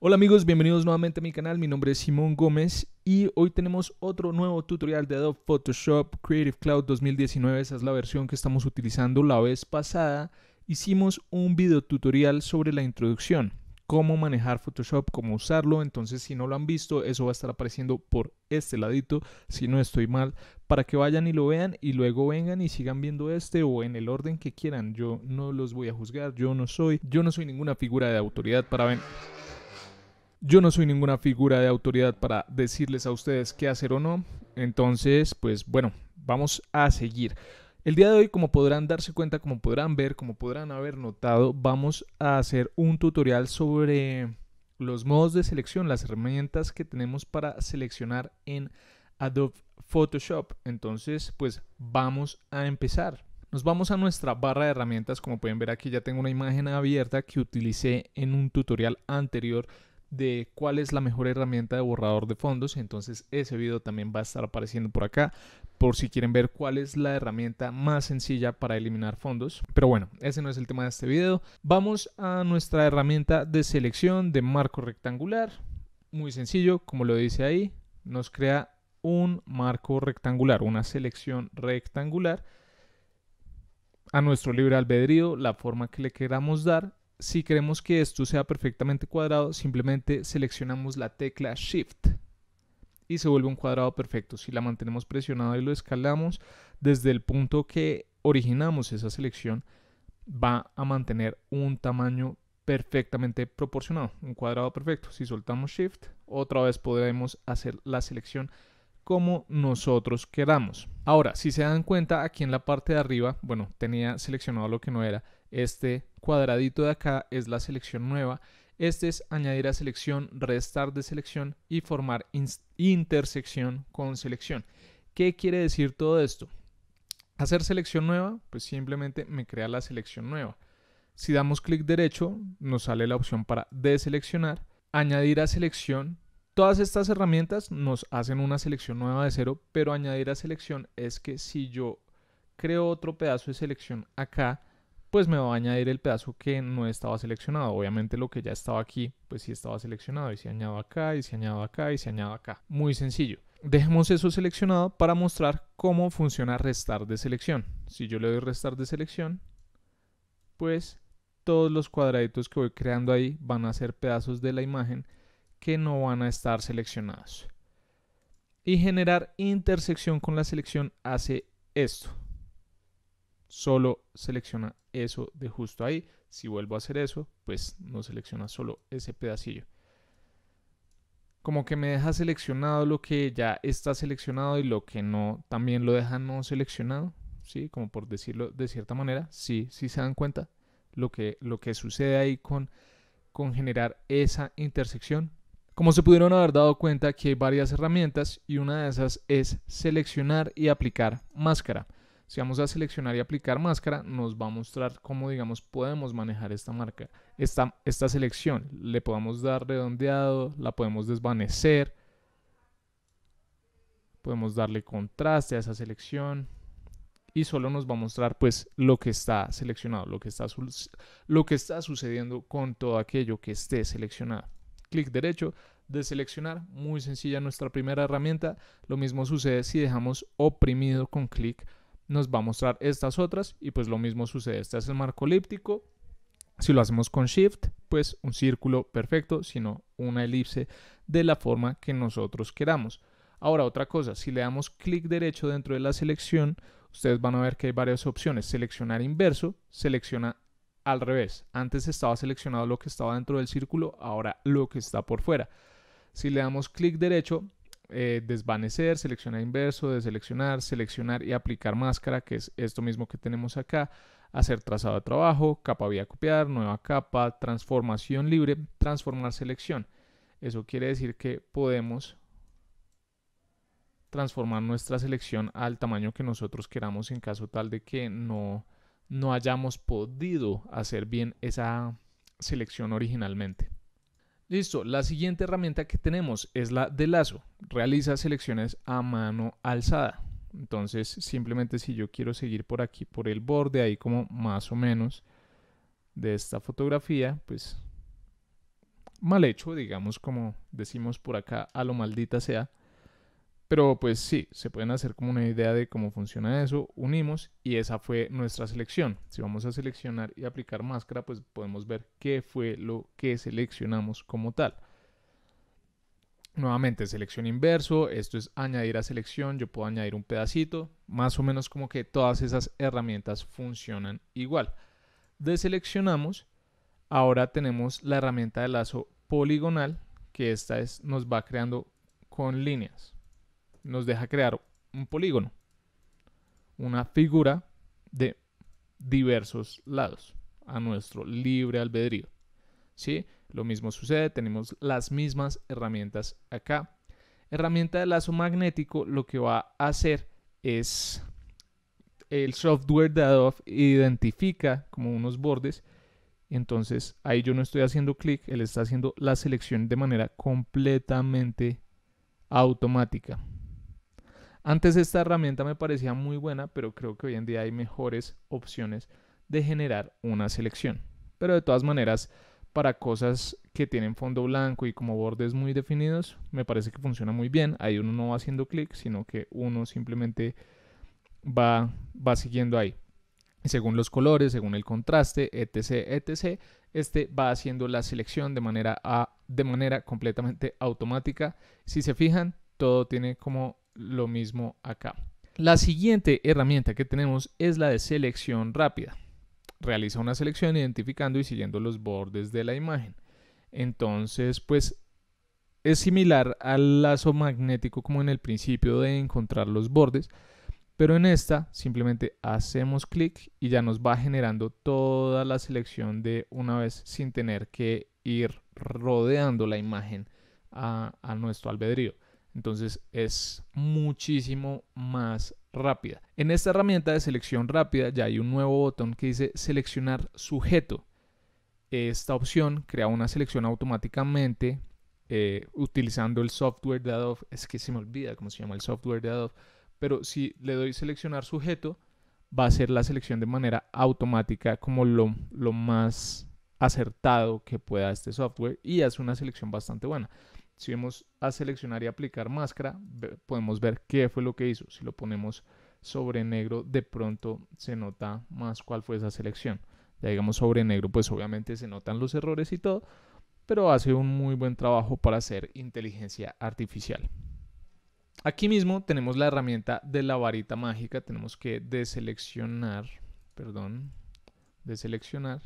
Hola amigos, bienvenidos nuevamente a mi canal. Mi nombre es Simón Gómez y hoy tenemos otro nuevo tutorial de Adobe Photoshop Creative Cloud 2019. Esa es la versión que estamos utilizando. La vez pasada hicimos un video tutorial sobre la introducción, cómo manejar Photoshop, cómo usarlo. Entonces, si no lo han visto, eso va a estar apareciendo por este ladito, si no estoy mal, para que vayan y lo vean y luego vengan y sigan viendo este o en el orden que quieran. Yo no los voy a juzgar, yo no soy, yo no soy ninguna figura de autoridad para ver. Yo no soy ninguna figura de autoridad para decirles a ustedes qué hacer o no. Entonces, pues bueno, vamos a seguir. El día de hoy, como podrán darse cuenta, como podrán ver, como podrán haber notado, vamos a hacer un tutorial sobre los modos de selección, las herramientas que tenemos para seleccionar en Adobe Photoshop. Entonces, pues vamos a empezar. Nos vamos a nuestra barra de herramientas. Como pueden ver aquí ya tengo una imagen abierta que utilicé en un tutorial anterior de cuál es la mejor herramienta de borrador de fondos. Entonces ese video también va a estar apareciendo por acá por si quieren ver cuál es la herramienta más sencilla para eliminar fondos. Pero bueno, ese no es el tema de este video. Vamos a nuestra herramienta de selección de marco rectangular. Muy sencillo, como lo dice ahí, nos crea un marco rectangular, una selección rectangular a nuestro libre albedrío, la forma que le queramos dar si queremos que esto sea perfectamente cuadrado, simplemente seleccionamos la tecla Shift y se vuelve un cuadrado perfecto. Si la mantenemos presionada y lo escalamos, desde el punto que originamos esa selección, va a mantener un tamaño perfectamente proporcionado, un cuadrado perfecto. Si soltamos Shift, otra vez podremos hacer la selección como nosotros queramos. Ahora, si se dan cuenta, aquí en la parte de arriba, bueno, tenía seleccionado lo que no era. Este cuadradito de acá es la selección nueva. Este es añadir a selección, restar de selección y formar intersección con selección. ¿Qué quiere decir todo esto? Hacer selección nueva, pues simplemente me crea la selección nueva. Si damos clic derecho, nos sale la opción para deseleccionar, añadir a selección Todas estas herramientas nos hacen una selección nueva de cero, pero añadir a selección es que si yo creo otro pedazo de selección acá, pues me va a añadir el pedazo que no estaba seleccionado. Obviamente lo que ya estaba aquí, pues sí estaba seleccionado. Y se añado acá, y si añado acá, y se añado acá. Muy sencillo. Dejemos eso seleccionado para mostrar cómo funciona restar de selección. Si yo le doy restar de selección, pues todos los cuadraditos que voy creando ahí van a ser pedazos de la imagen que no van a estar seleccionados. Y generar intersección con la selección hace esto. Solo selecciona eso de justo ahí. Si vuelvo a hacer eso, pues no selecciona solo ese pedacillo. Como que me deja seleccionado lo que ya está seleccionado y lo que no, también lo deja no seleccionado. ¿Sí? Como por decirlo de cierta manera. Sí, si se dan cuenta lo que, lo que sucede ahí con, con generar esa intersección. Como se pudieron haber dado cuenta, aquí hay varias herramientas y una de esas es seleccionar y aplicar máscara. Si vamos a seleccionar y aplicar máscara, nos va a mostrar cómo, digamos, podemos manejar esta marca, esta, selección. Le podemos dar redondeado, la podemos desvanecer, podemos darle contraste a esa selección y solo nos va a mostrar pues lo que está seleccionado, lo que está, lo que está sucediendo con todo aquello que esté seleccionado clic derecho, seleccionar, muy sencilla nuestra primera herramienta. Lo mismo sucede si dejamos oprimido con clic, nos va a mostrar estas otras y pues lo mismo sucede. Este es el marco elíptico. Si lo hacemos con Shift, pues un círculo perfecto, sino una elipse de la forma que nosotros queramos. Ahora, otra cosa, si le damos clic derecho dentro de la selección, ustedes van a ver que hay varias opciones. Seleccionar inverso, selecciona al revés. Antes estaba seleccionado lo que estaba dentro del círculo, ahora lo que está por fuera. Si le damos clic derecho, eh, desvanecer, seleccionar inverso, deseleccionar, seleccionar y aplicar máscara, que es esto mismo que tenemos acá, hacer trazado de trabajo, capa vía copiar, nueva capa, transformación libre, transformar selección. Eso quiere decir que podemos transformar nuestra selección al tamaño que nosotros queramos en caso tal de que no, no hayamos podido hacer bien esa selección originalmente. Listo, la siguiente herramienta que tenemos es la de lazo. Realiza selecciones a mano alzada. Entonces, simplemente si yo quiero seguir por aquí, por el borde, ahí como más o menos de esta fotografía, pues mal hecho, digamos como decimos por acá, a lo maldita sea. Pero pues sí, se pueden hacer como una idea de cómo funciona eso, unimos y esa fue nuestra selección. Si vamos a seleccionar y aplicar máscara, pues podemos ver qué fue lo que seleccionamos como tal. Nuevamente, selección inverso, esto es añadir a selección, yo puedo añadir un pedacito, más o menos como que todas esas herramientas funcionan igual. Deseleccionamos, ahora tenemos la herramienta de lazo poligonal, que esta nos va creando con líneas nos deja crear un polígono, una figura de diversos lados a nuestro libre albedrío. ¿Sí? Lo mismo sucede, tenemos las mismas herramientas acá. Herramienta de lazo magnético lo que va a hacer es el software de Adobe identifica como unos bordes. Entonces ahí yo no estoy haciendo clic, él está haciendo la selección de manera completamente automática. Antes esta herramienta me parecía muy buena, pero creo que hoy en día hay mejores opciones de generar una selección. Pero de todas maneras, para cosas que tienen fondo blanco y como bordes muy definidos, me parece que funciona muy bien. Ahí uno no va haciendo clic, sino que uno simplemente va, va siguiendo ahí. Según los colores, según el contraste, etc, etc, este va haciendo la selección de manera, de manera completamente automática. Si se fijan, todo tiene como lo mismo acá. La siguiente herramienta que tenemos es la de selección rápida. Realiza una selección identificando y siguiendo los bordes de la imagen. Entonces, pues es similar al lazo magnético como en el principio de encontrar los bordes, pero en esta simplemente hacemos clic y ya nos va generando toda la selección de una vez sin tener que ir rodeando la imagen a, a nuestro albedrío. Entonces es muchísimo más rápida. En esta herramienta de selección rápida ya hay un nuevo botón que dice seleccionar sujeto. Esta opción crea una selección automáticamente eh, utilizando el software de Adobe. Es que se me olvida cómo se llama el software de Adobe. Pero si le doy seleccionar sujeto, va a ser la selección de manera automática como lo, lo más acertado que pueda este software y hace una selección bastante buena. Si vemos a seleccionar y aplicar máscara, podemos ver qué fue lo que hizo. Si lo ponemos sobre negro, de pronto se nota más cuál fue esa selección. Ya digamos sobre negro, pues obviamente se notan los errores y todo, pero hace un muy buen trabajo para hacer inteligencia artificial. Aquí mismo tenemos la herramienta de la varita mágica, tenemos que deseleccionar, perdón, deseleccionar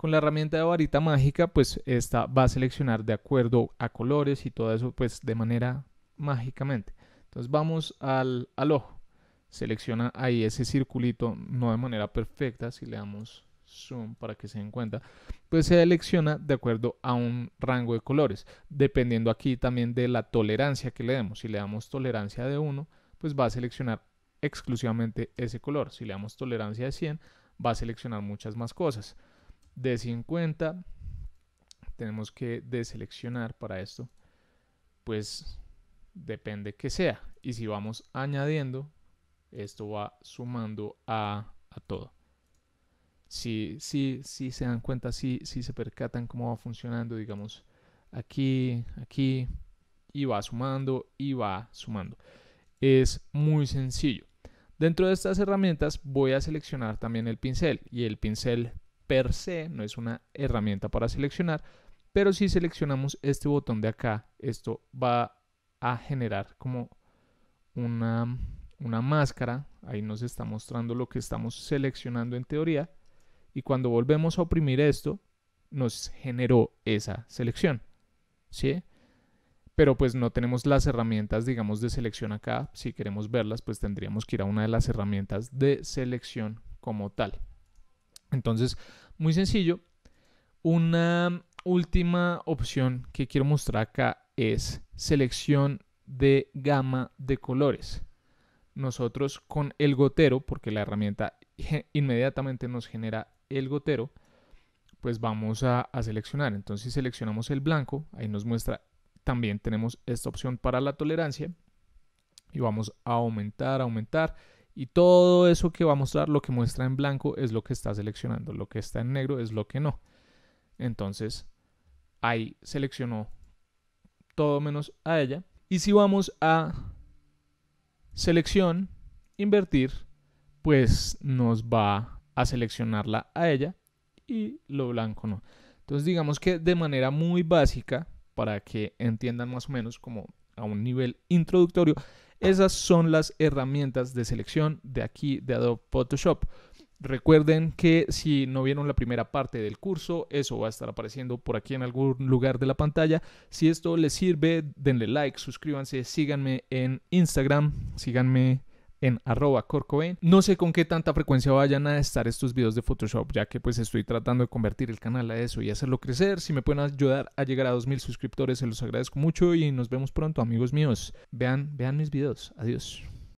con la herramienta de varita mágica, pues esta va a seleccionar de acuerdo a colores y todo eso, pues de manera mágicamente. Entonces vamos al, al ojo. Selecciona ahí ese circulito, no de manera perfecta, si le damos zoom para que se den cuenta, pues se selecciona de acuerdo a un rango de colores, dependiendo aquí también de la tolerancia que le demos. Si le damos tolerancia de 1, pues va a seleccionar exclusivamente ese color. Si le damos tolerancia de 100, va a seleccionar muchas más cosas de 50 tenemos que deseleccionar para esto, pues depende que sea. Y si vamos añadiendo, esto va sumando a, a todo. Si, si, si se dan cuenta, si, si se percatan cómo va funcionando, digamos, aquí, aquí, y va sumando, y va sumando. Es muy sencillo. Dentro de estas herramientas voy a seleccionar también el pincel y el pincel per se, no es una herramienta para seleccionar, pero si seleccionamos este botón de acá, esto va a generar como una, máscara, ahí nos está mostrando lo que estamos seleccionando en teoría, y cuando volvemos a oprimir esto, nos generó esa selección, ¿sí? Pero pues no tenemos las herramientas, digamos, de selección acá, si queremos verlas, pues tendríamos que ir a una de las herramientas de selección como tal. Entonces, muy sencillo. Una última opción que quiero mostrar acá es selección de gama de colores. Nosotros con el gotero, porque la herramienta inmediatamente nos genera el gotero, pues vamos a, seleccionar. Entonces seleccionamos el blanco, ahí nos muestra, también tenemos esta opción para la tolerancia. Y vamos a aumentar, aumentar y todo eso que va a mostrar, lo que muestra en blanco es lo que está seleccionando, lo que está en negro es lo que no. Entonces, ahí seleccionó todo menos a ella. Y si vamos a selección, invertir, pues nos va a seleccionarla a ella y lo blanco no. Entonces digamos que de manera muy básica, para que entiendan más o menos como a un nivel introductorio, esas son las herramientas de selección de aquí de Adobe Photoshop. Recuerden que si no vieron la primera parte del curso, eso va a estar apareciendo por aquí en algún lugar de la pantalla. Si esto les sirve, denle like, suscríbanse, síganme en Instagram, síganme en arroba corcoen. No sé con qué tanta frecuencia vayan a estar estos videos de Photoshop, ya que pues estoy tratando de convertir el canal a eso y hacerlo crecer. Si me pueden ayudar a llegar a 2000 suscriptores, se los agradezco mucho y nos vemos pronto, amigos míos. Vean, vean mis videos. Adiós.